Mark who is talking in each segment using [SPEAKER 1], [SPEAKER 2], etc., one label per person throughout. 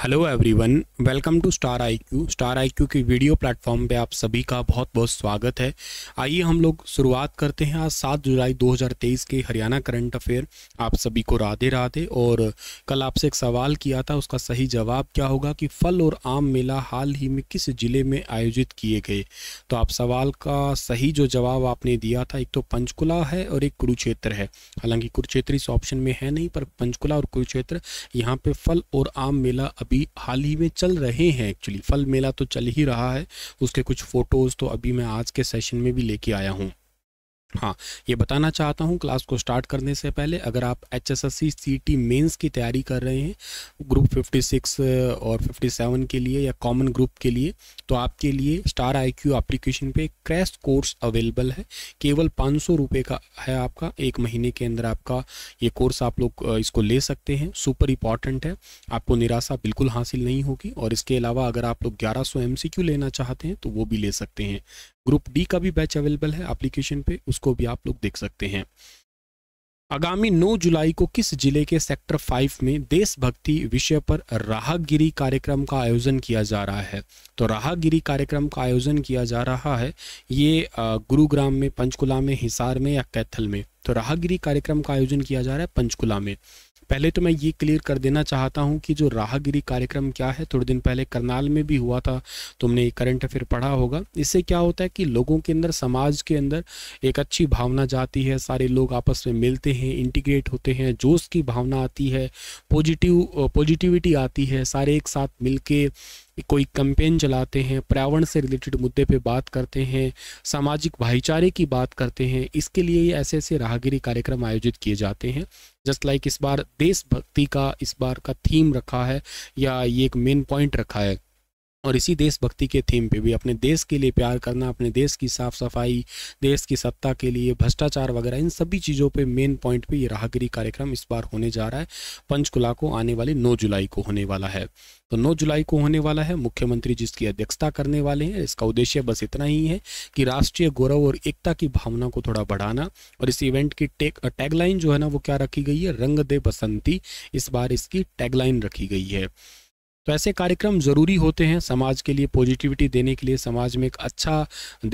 [SPEAKER 1] hello everyone welcome to Star IQ Star IQ की video platform पे आप सभी का बहुत बहुत स्वागत है आइए हम लोग शुरुआत करते हैं आज सात जुलाई 2023 के हरियाणा करंट अफेयर आप सभी को राधे राधे और कल आपसे एक सवाल किया था उसका सही जवाब क्या होगा कि फल और आम मेला हाल ही में किस ज़िले में आयोजित किए गए तो आप सवाल का सही जो जवाब आपने दिया था एक तो पंचकुला है और एक कुरुक्षेत्र है हालांकि कुरुक्षेत्र इस ऑप्शन में है नहीं पर पंचकुला और कुरुक्षेत्र यहाँ पर फल और आम मेला अभी हाल ही में चल रहे हैं एक्चुअली फल मेला तो चल ही रहा है उसके कुछ फ़ोटोज़ तो अभी मैं आज के सेशन में भी लेके आया हूँ हाँ ये बताना चाहता हूँ क्लास को स्टार्ट करने से पहले अगर आप H S S C C T mains की तैयारी कर रहे हैं ग्रुप 56 और 57 के लिए या कॉमन ग्रुप के लिए तो आपके लिए स्टार आई क्यू एप्लीकेशन पे क्रैश कोर्स अवेलेबल है केवल पाँच सौ रुपये का है आपका एक महीने के अंदर आपका ये कोर्स आप लोग इसको ले सकते हैं सुपर इंपॉर्टेंट है आपको निराशा बिल्कुल हासिल नहीं होगी और इसके अलावा अगर आप लोग ग्यारह सौ एम सी क्यू लेना चाहते हैं तो वो भी ले सकते हैं ग्रुप डी का भी बैच अवेलेबल है एप्लीकेशन पे उसको भी आप लोग देख सकते हैं आगामी 9 जुलाई को किस जिले के सेक्टर 5 में देशभक्ति विषय पर राहगिरी कार्यक्रम का आयोजन किया जा रहा है तो राहगिरी कार्यक्रम का आयोजन किया जा रहा है ये गुरुग्राम में पंचकुला में हिसार में या कैथल में तो राहगिरी कार्यक्रम का आयोजन किया जा रहा है पंचकुला में पहले तो मैं ये क्लियर कर देना चाहता हूँ कि जो राहगिरी कार्यक्रम क्या है थोड़े दिन पहले करनाल में भी हुआ था तुमने करंट अफेयर पढ़ा होगा इससे क्या होता है कि लोगों के अंदर समाज के अंदर एक अच्छी भावना जाती है सारे लोग आपस में मिलते हैं इंटीग्रेट होते हैं जोश की भावना आती है पॉजिटिव पॉजिटिविटी आती है सारे एक साथ मिल कोई कैंपेन चलाते हैं पर्यावरण से रिलेटेड मुद्दे पे बात करते हैं सामाजिक भाईचारे की बात करते हैं इसके लिए ऐसे ऐसे राहगिरी कार्यक्रम आयोजित किए जाते हैं जस्ट लाइक like इस बार देशभक्ति का इस बार का थीम रखा है या ये एक मेन पॉइंट रखा है और इसी देशभक्ति के थीम पे भी अपने देश के लिए प्यार करना अपने देश की साफ सफाई देश की सत्ता के लिए भ्रष्टाचार वगैरह इन सभी चीज़ों पे मेन पॉइंट पे ये राहगिरी कार्यक्रम इस बार होने जा रहा है पंचकुला को आने वाली नौ जुलाई को होने वाला है तो 9 जुलाई को होने वाला है मुख्यमंत्री जिसकी अध्यक्षता करने वाले हैं इसका उद्देश्य बस इतना ही है कि राष्ट्रीय गौरव और एकता की भावना को थोड़ा बढ़ाना और इस इवेंट की टेक टैगलाइन जो है ना वो क्या रखी गई है रंग दे बसंती इस बार इसकी टैगलाइन रखी गई है तो ऐसे कार्यक्रम ज़रूरी होते हैं समाज के लिए पॉजिटिविटी देने के लिए समाज में एक अच्छा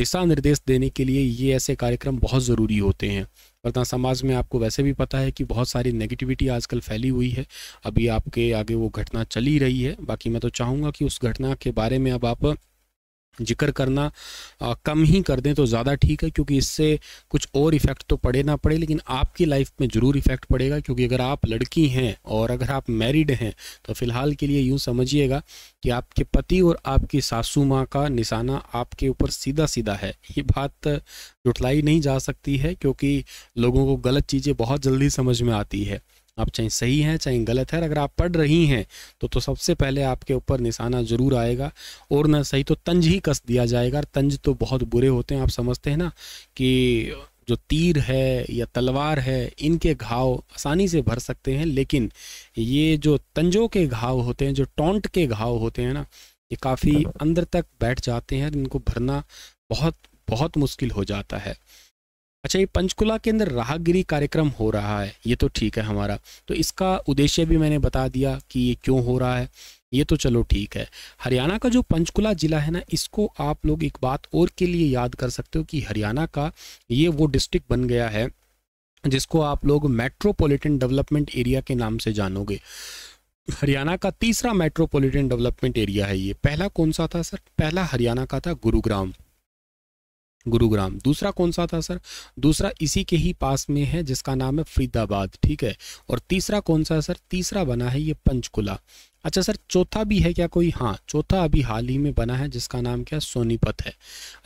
[SPEAKER 1] दिशा निर्देश देने के लिए ये ऐसे कार्यक्रम बहुत ज़रूरी होते हैं वरना समाज में आपको वैसे भी पता है कि बहुत सारी नेगेटिविटी आजकल फैली हुई है अभी आपके आगे वो घटना चली रही है बाकी मैं तो चाहूँगा कि उस घटना के बारे में अब आप जिक्र करना आ, कम ही कर दें तो ज़्यादा ठीक है क्योंकि इससे कुछ और इफ़ेक्ट तो पड़े ना पड़े लेकिन आपकी लाइफ में ज़रूर इफ़ेक्ट पड़ेगा क्योंकि अगर आप लड़की हैं और अगर आप मैरिड हैं तो फ़िलहाल के लिए यूँ समझिएगा कि आपके पति और आपकी सासू माँ का निशाना आपके ऊपर सीधा सीधा है ये बात जुटलाई नहीं जा सकती है क्योंकि लोगों को गलत चीज़ें बहुत जल्दी समझ में आती है आप चाहे सही हैं चाहे गलत है अगर आप पढ़ रही हैं तो तो सबसे पहले आपके ऊपर निशाना ज़रूर आएगा और ना सही तो तंज ही कस दिया जाएगा तंज तो बहुत बुरे होते हैं आप समझते हैं ना कि जो तीर है या तलवार है इनके घाव आसानी से भर सकते हैं लेकिन ये जो तंजों के घाव होते हैं जो टोंट के घाव होते हैं ना ये काफ़ी अंदर तक बैठ जाते हैं इनको भरना बहुत बहुत मुश्किल हो जाता है अच्छा ये पंचकुला के अंदर राहगिरी कार्यक्रम हो रहा है ये तो ठीक है हमारा तो इसका उद्देश्य भी मैंने बता दिया कि ये क्यों हो रहा है ये तो चलो ठीक है हरियाणा का जो पंचकुला ज़िला है ना इसको आप लोग एक बात और के लिए याद कर सकते हो कि हरियाणा का ये वो डिस्ट्रिक्ट बन गया है जिसको आप लोग मेट्रोपॉलिटन डेवलपमेंट एरिया के नाम से जानोगे हरियाणा का तीसरा मेट्रोपॉलिटन डेवलपमेंट एरिया है ये पहला कौन सा था सर पहला हरियाणा का था गुरुग्राम गुरुग्राम दूसरा कौन सा था सर दूसरा इसी के ही पास में है जिसका नाम है फरीदाबाद ठीक है और तीसरा कौन सा है सर तीसरा बना है ये पंचकुला अच्छा सर चौथा भी है क्या कोई हाँ चौथा अभी हाल ही में बना है जिसका नाम क्या सोनीपत है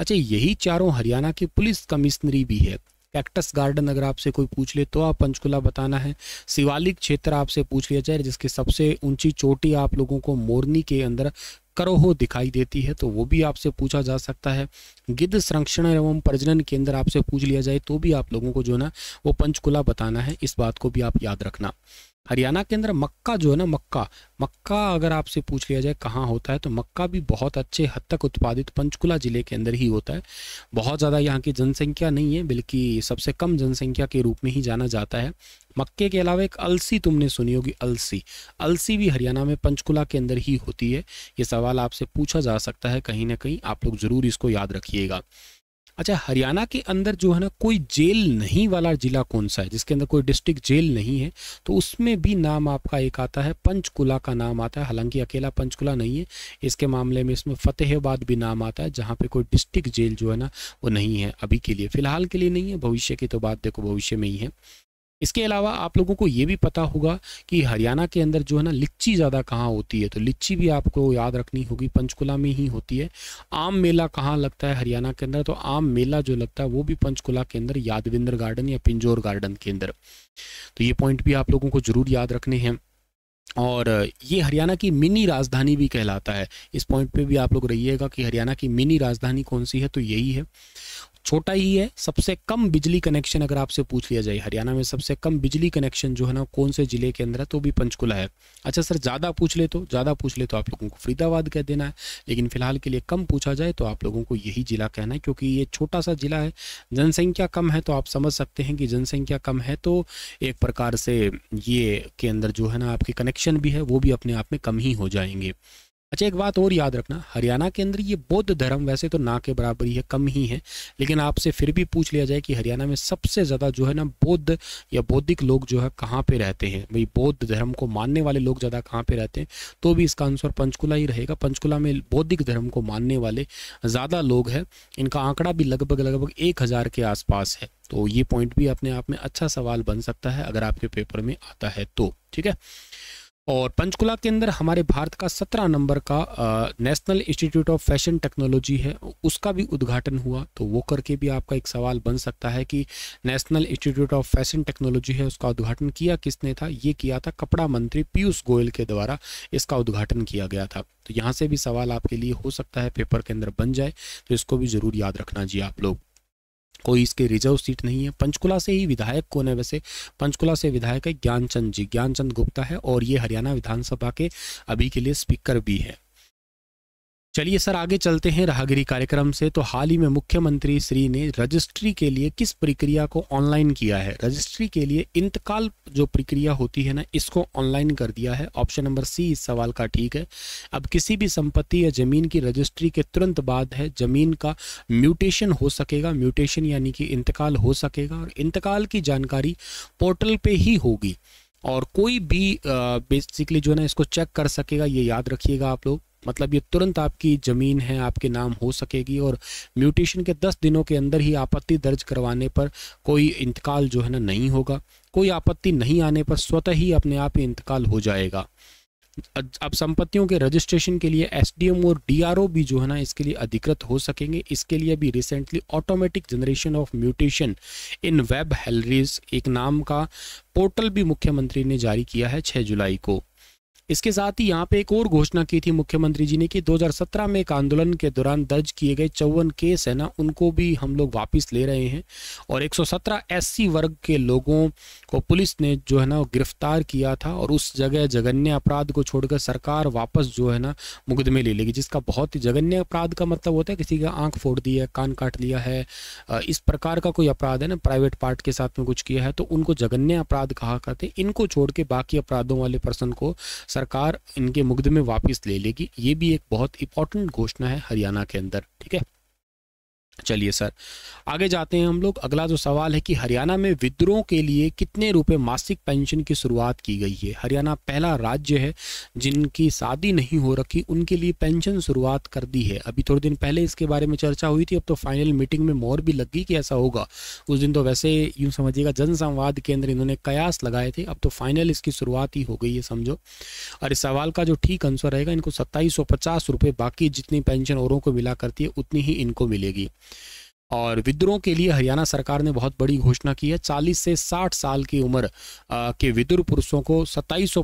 [SPEAKER 1] अच्छा यही चारों हरियाणा की पुलिस कमिश्नरी भी है कैक्टस गार्डन अगर आपसे कोई पूछ ले तो आप पंचकुला बताना है शिवालिक क्षेत्र आपसे पूछ लिया जाए जिसकी सबसे ऊंची चोटी आप लोगों को मोरनी के अंदर करोह दिखाई देती है तो वो भी आपसे पूछा जा सकता है गिद्ध संरक्षण एवं प्रजनन केंद्र आपसे पूछ लिया जाए तो भी आप लोगों को जो है ना वो पंचकुला बताना है इस बात को भी आप याद रखना हरियाणा के अंदर मक्का जो है ना मक्का मक्का अगर आपसे पूछ लिया जाए कहाँ होता है तो मक्का भी बहुत अच्छे हद तक उत्पादित पंचकुला जिले के अंदर ही होता है बहुत ज़्यादा यहाँ की जनसंख्या नहीं है बल्कि सबसे कम जनसंख्या के रूप में ही जाना जाता है मक्के के अलावा एक अलसी तुमने सुनी होगी अलसी अलसी भी हरियाणा में पंचकुला के अंदर ही होती है ये सवाल आपसे पूछा जा सकता है कहीं ना कहीं आप लोग ज़रूर इसको याद रखिएगा अच्छा हरियाणा के अंदर जो है ना कोई जेल नहीं वाला जिला कौन सा है जिसके अंदर कोई डिस्ट्रिक्ट जेल नहीं है तो उसमें भी नाम आपका एक आता है पंचकुला का नाम आता है हालांकि अकेला पंचकुला नहीं है इसके मामले में इसमें फतेहबाद भी नाम आता है जहाँ पे कोई डिस्ट्रिक्ट जेल जो है ना वो नहीं है अभी के लिए फ़िलहाल के लिए नहीं है भविष्य की तो बात देखो भविष्य में ही है इसके अलावा आप लोगों को ये भी पता होगा कि हरियाणा के अंदर जो है ना लिच्ची ज़्यादा कहाँ होती है तो लिच्ची भी आपको याद रखनी होगी पंचकुला में ही होती है आम मेला कहाँ लगता है हरियाणा के अंदर तो आम मेला जो लगता है वो भी पंचकुला के अंदर यादविंदर गार्डन या पिंजोर गार्डन के अंदर तो ये पॉइंट भी आप लोगों को ज़रूर याद रखने हैं और ये हरियाणा की मिनी राजधानी भी कहलाता है इस पॉइंट पे भी आप लोग रहिएगा कि हरियाणा की मिनी राजधानी कौन सी है तो यही है छोटा ही है सबसे कम बिजली कनेक्शन अगर आपसे पूछ लिया जाए हरियाणा में सबसे कम बिजली कनेक्शन जो है ना कौन से ज़िले के अंदर है तो भी पंचकुला है अच्छा सर ज़्यादा पूछ ले तो ज़्यादा पूछ ले तो आप लोगों को फरीदाबाद कह देना है लेकिन फिलहाल के लिए कम पूछा जाए तो आप लोगों को यही ज़िला कहना है क्योंकि ये छोटा सा ज़िला है जनसंख्या कम है तो आप समझ सकते हैं कि जनसंख्या कम है तो एक प्रकार से ये के अंदर जो है ना आपके कनेक्शन भी है वो भी अपने आप में कम ही हो जाएंगे अच्छा एक बात और याद रखना हरियाणा के अंदर ये बौद्ध धर्म वैसे तो ना के बराबर ही है कम ही है लेकिन आपसे फिर भी पूछ लिया जाए कि हरियाणा में सबसे ज़्यादा जो है ना बौद्ध या बौद्धिक लोग जो है कहाँ पे रहते हैं भाई बौद्ध धर्म को मानने वाले लोग ज़्यादा कहाँ पे रहते हैं तो भी इसका आंसर पंचकुला ही रहेगा पंचकुला में बौद्धिक धर्म को मानने वाले ज़्यादा लोग हैं इनका आंकड़ा भी लगभग लगभग एक हज़ार के आसपास है तो ये पॉइंट भी अपने आप में अच्छा सवाल बन सकता है अगर आपके पेपर में आता है तो ठीक है और पंचकुला के अंदर हमारे भारत का सत्रह नंबर का National Institute of Fashion Technology है उसका भी उद्घाटन हुआ तो वो करके भी आपका एक सवाल बन सकता है कि National Institute of Fashion Technology है उसका उद्घाटन किया किसने था ये किया था कपड़ा मंत्री पीयूष गोयल के द्वारा इसका उद्घाटन किया गया था तो यहाँ से भी सवाल आपके लिए हो सकता है पेपर के अंदर बन जाए तो इसको भी ज़रूर याद रखना जी आप लोग कोई इसके रिजर्व सीट नहीं है पंचकुला से ही विधायक कौन है वैसे पंचकुला से विधायक है ज्ञानचंद जी ज्ञानचंद गुप्ता है और ये हरियाणा विधानसभा के अभी के लिए स्पीकर भी है चलिए सर आगे चलते हैं राहगिरी कार्यक्रम से तो हाल ही में मुख्यमंत्री श्री ने रजिस्ट्री के लिए किस प्रक्रिया को ऑनलाइन किया है रजिस्ट्री के लिए इंतकाल जो प्रक्रिया होती है ना इसको ऑनलाइन कर दिया है ऑप्शन नंबर सी इस सवाल का ठीक है अब किसी भी संपत्ति या जमीन की रजिस्ट्री के तुरंत बाद है जमीन का म्यूटेशन हो सकेगा म्यूटेशन यानी कि इंतकाल हो सकेगा और इंतकाल की जानकारी पोर्टल पर ही होगी और कोई भी बेसिकली जो है ना इसको चेक कर सकेगा ये याद रखिएगा आप लोग मतलब ये तुरंत आपकी ज़मीन है आपके नाम हो सकेगी और म्यूटेशन के दस दिनों के अंदर ही आपत्ति दर्ज करवाने पर कोई इंतकाल जो है ना नहीं होगा कोई आपत्ति नहीं आने पर स्वतः ही अपने आप ही इंतकाल हो जाएगा अब संपत्तियों के रजिस्ट्रेशन के लिए एसडीएम और डीआरओ भी जो है ना इसके लिए अधिकृत हो सकेंगे इसके लिए भी recently automatic generation of mutation in web हेलरीज एक नाम का पोर्टल भी मुख्यमंत्री ने जारी किया है 6 जुलाई को इसके साथ ही यहाँ पे एक और घोषणा की थी मुख्यमंत्री जी ने कि 2017 में एक आंदोलन के दौरान दर्ज किए गए चौवन केस है ना उनको भी हम लोग वापस ले रहे हैं और 117 एससी वर्ग के लोगों को पुलिस ने जो है ना गिरफ्तार किया था और उस जगह जघन्य अपराध को छोड़कर सरकार वापस जो है ना मुकदमे ले लेगी जिसका बहुत ही जघन्य अपराध का मतलब होता है किसी का आँख फोड़ दी है कान काट लिया है इस प्रकार का कोई अपराध है ना प्राइवेट पार्ट के साथ में कुछ किया है तो उनको जघन्य अपराध कहा करते इनको छोड़ के बाकी अपराधों वाले पर्सन को सरकार इनके मुकदमे वापस ले लेगी ये भी एक बहुत इंपॉर्टेंट घोषणा है हरियाणा के अंदर ठीक है चलिए सर आगे जाते हैं हम लोग अगला जो सवाल है कि हरियाणा में विद्रोह के लिए कितने रुपए मासिक पेंशन की शुरुआत की गई है हरियाणा पहला राज्य है जिनकी शादी नहीं हो रखी उनके लिए पेंशन शुरुआत कर दी है अभी थोड़े दिन पहले इसके बारे में चर्चा हुई थी अब तो फाइनल मीटिंग में मोर भी लग गई कि ऐसा होगा उस दिन तो वैसे यूँ समझिएगा जनसंवाद केंद्र इन्होंने कयास लगाए थे अब तो फाइनल इसकी शुरुआत ही हो गई है समझो और इस सवाल का जो ठीक आंसर रहेगा इनको सत्ताईस बाकी जितनी पेंशन औरों को मिला करती है उतनी ही इनको मिलेगी और विद्रोह के लिए हरियाणा सरकार ने बहुत बड़ी घोषणा की है 40 से 60 साल की उम्र के विदुर पुरुषों को सत्ताईस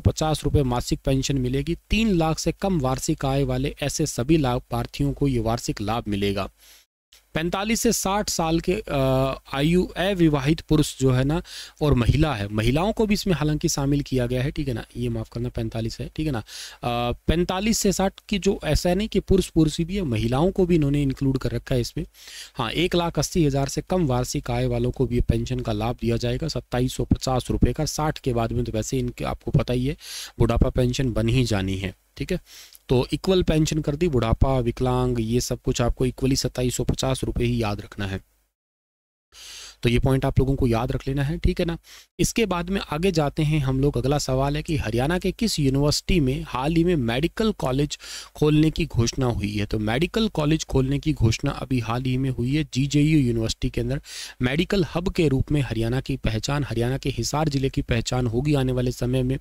[SPEAKER 1] रुपए मासिक पेंशन मिलेगी तीन लाख से कम वार्षिक आय वाले ऐसे सभी लाभार्थियों को ये वार्षिक लाभ मिलेगा पैंतालीस से साठ साल के आयु अविवाहित पुरुष जो है ना और महिला है महिलाओं को भी इसमें हालांकि शामिल किया गया है ठीक है ना ये माफ़ करना पैंतालीस है ठीक है ना पैंतालीस से साठ की जो ऐसा नहीं कि पुरुष पुरुष भी है महिलाओं को भी इन्होंने इंक्लूड कर रखा है इसमें हाँ एक लाख अस्सी हज़ार से कम वार्षिक आय वालों को भी पेंशन का लाभ दिया जाएगा सत्ताईस सौ पचास रुपये का साठ के बाद में तो वैसे इनके आपको पता ही है बुढ़ापा पेंशन बन ही जानी है ठीक है तो इक्वल पेंशन कर दी बुढ़ापा विकलांग ये सब कुछ आपको इक्वली सत्ताईस सौ पचास रुपये ही याद रखना है तो ये पॉइंट आप लोगों को याद रख लेना है ठीक है ना इसके बाद में आगे जाते हैं हम लोग अगला सवाल है कि हरियाणा के किस यूनिवर्सिटी में हाल ही में मेडिकल कॉलेज खोलने की घोषणा हुई है तो मेडिकल कॉलेज खोलने की घोषणा अभी हाल ही में हुई है जी यूनिवर्सिटी के अंदर मेडिकल हब के रूप में हरियाणा की पहचान हरियाणा के हिसार जिले की पहचान होगी आने वाले समय में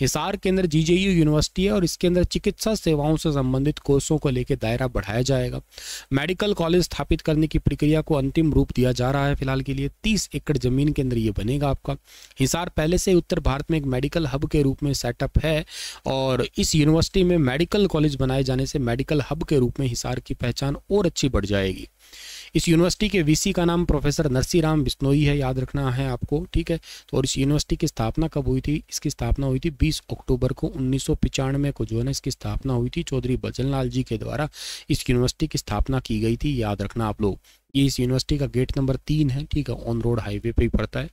[SPEAKER 1] हिसार के अंदर जी यूनिवर्सिटी है और इसके अंदर चिकित्सा सेवाओं से संबंधित कोर्सों को लेकर दायरा बढ़ाया जाएगा मेडिकल कॉलेज स्थापित करने की प्रक्रिया को अंतिम रूप दिया जा रहा है फिलहाल के लिए 30 एकड़ ज़मीन के अंदर ये बनेगा आपका हिसार पहले से उत्तर भारत में एक मेडिकल हब के रूप में सेटअप है और इस यूनिवर्सिटी में मेडिकल कॉलेज बनाए जाने से मेडिकल हब के रूप में हिसार की पहचान और अच्छी बढ़ जाएगी इस यूनिवर्सिटी के वीसी का नाम प्रोफेसर नरसीराम बिश्नोई है याद रखना है आपको ठीक है तो और इस यूनिवर्सिटी की स्थापना कब हुई थी इसकी स्थापना हुई थी बीस अक्टूबर को उन्नीस को जो है ना इसकी स्थापना हुई थी चौधरी बजन लाल जी के द्वारा इस यूनिवर्सिटी की स्थापना की गई थी याद रखना आप लोग ये इस यूनिवर्सिटी का गेट नंबर तीन है ठीक है ऑन रोड हाईवे पर ही पड़ता है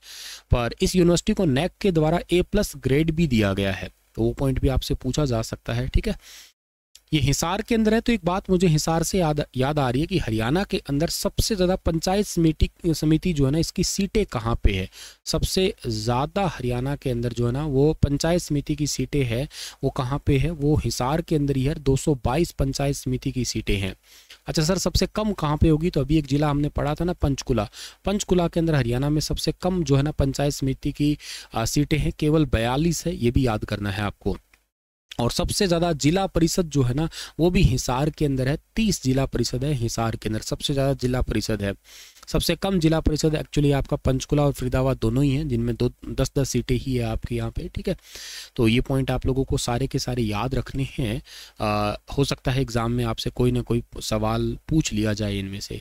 [SPEAKER 1] पर इस यूनिवर्सिटी को नैक के द्वारा ए प्लस ग्रेड भी दिया गया है तो वो पॉइंट भी आपसे पूछा जा सकता है ठीक है ये हिसार के अंदर है तो एक बात मुझे हिसार से याद याद आ रही है कि हरियाणा के अंदर सबसे ज़्यादा पंचायत समिति समिति जो है ना इसकी सीटें कहाँ पे है सबसे ज़्यादा हरियाणा के अंदर जो है ना वो पंचायत समिति की सीटें है वो कहाँ पे है वो हिसार के अंदर ही है 222 पंचायत समिति की सीटें हैं अच्छा सर सबसे कम कहाँ पे होगी तो अभी एक ज़िला हमने पढ़ा था ना पंचकुला पंचकुला के अंदर हरियाणा में सबसे कम जो है ना पंचायत समिति की सीटें हैं केवल बयालीस है ये भी याद करना है आपको और सबसे ज़्यादा जिला परिषद जो है ना वो भी हिसार के अंदर है तीस जिला परिषद है हिसार के अंदर सबसे ज़्यादा जिला परिषद है सबसे कम जिला परिषद एक्चुअली आपका पंचकुला और फरीदाबाद दोनों ही हैं जिनमें दो दस दस सीटें ही है आपके यहाँ पे ठीक है तो ये पॉइंट आप लोगों को सारे के सारे याद रखने हैं हो सकता है एग्ज़ाम में आपसे कोई ना कोई सवाल पूछ लिया जाए इनमें से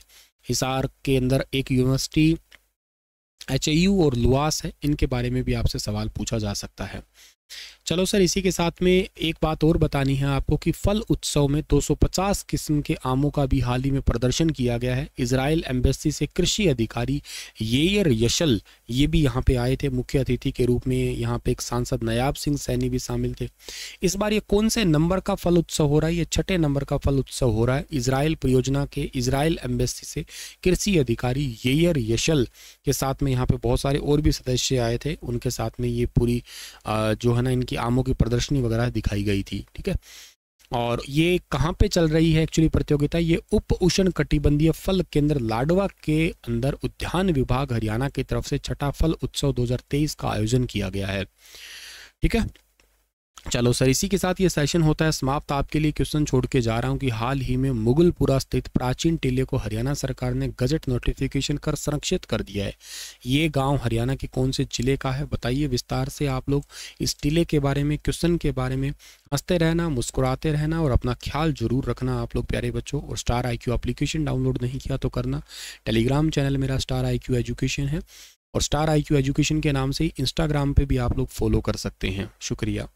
[SPEAKER 1] हिसार के अंदर एक यूनिवर्सिटी एच और लुआस है इनके बारे में भी आपसे सवाल पूछा जा सकता है चलो सर इसी के साथ में एक बात और बतानी है आपको कि फल उत्सव में 250 किस्म के आमों का भी हाल ही में प्रदर्शन किया गया है इसराइल एम्बेसी से कृषि अधिकारी येयर यशल ये भी यहाँ पे आए थे मुख्य अतिथि के रूप में यहाँ पे एक सांसद नयाब सिंह सैनी भी शामिल थे इस बार ये कौन से नंबर का फल उत्सव हो रहा है ये छठे नंबर का फल उत्सव हो रहा है इसराइल परियोजना के इसराइल एम्बेसी से कृषि अधिकारी येयर यशल के साथ में यहाँ पे बहुत सारे और भी सदस्य आए थे उनके साथ में ये पूरी जो है ना इनकी आमों की प्रदर्शनी वगैरह दिखाई गई थी ठीक है और ये कहाँ पे चल रही है एक्चुअली प्रतियोगिता ये उप उष्ण कटिबंधीय फल केंद्र लाडवा के अंदर उद्यान विभाग हरियाणा की तरफ से छठा फल उत्सव 2023 का आयोजन किया गया है ठीक है चलो सर इसी के साथ ये सेशन होता है समाप्त आपके लिए क्वेश्चन छोड़ के जा रहा हूँ कि हाल ही में मुगलपुरा स्थित प्राचीन टीले को हरियाणा सरकार ने गजट नोटिफिकेशन कर संरक्षित कर दिया है ये गांव हरियाणा के कौन से जिले का है बताइए विस्तार से आप लोग इस टीले के बारे में क्वेश्चन के बारे में हंसते रहना मुस्कुराते रहना और अपना ख्याल जरूर रखना आप लोग प्यारे बच्चों और स्टार आई क्यू डाउनलोड नहीं किया तो करना टेलीग्राम चैनल मेरा स्टार आई क्यू एजुकेशन है और स्टार आई क्यू एजुकेशन के नाम से ही इंस्टाग्राम पर भी आप लोग फॉलो कर सकते हैं शुक्रिया